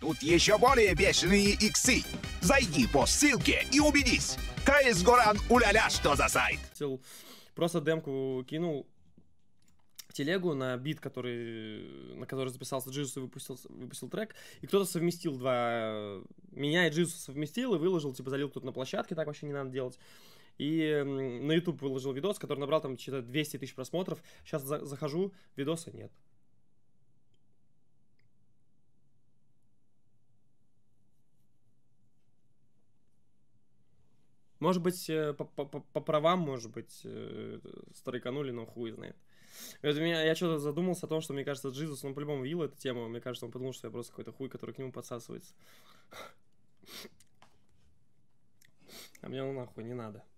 Тут еще более бешеные иксы. Зайди по ссылке и убедись. КС Горан уляля, что за сайт. Просто демку кинул телегу на бит, который, на который записался Джизус и выпустил, выпустил трек, и кто-то совместил два... Меня и Джизус совместил и выложил, типа залил тут на площадке, так вообще не надо делать. И на YouTube выложил видос, который набрал там что-то 200 тысяч просмотров. Сейчас за захожу, видоса нет. Может быть, э, по, по, по правам, может быть, э, стариканули, но хуй знает. Это меня, я что-то задумался о том, что, мне кажется, Джизус, он по-любому видел эту тему. Мне кажется, он подумал, что я просто какой-то хуй, который к нему подсасывается. А мне ну нахуй не надо.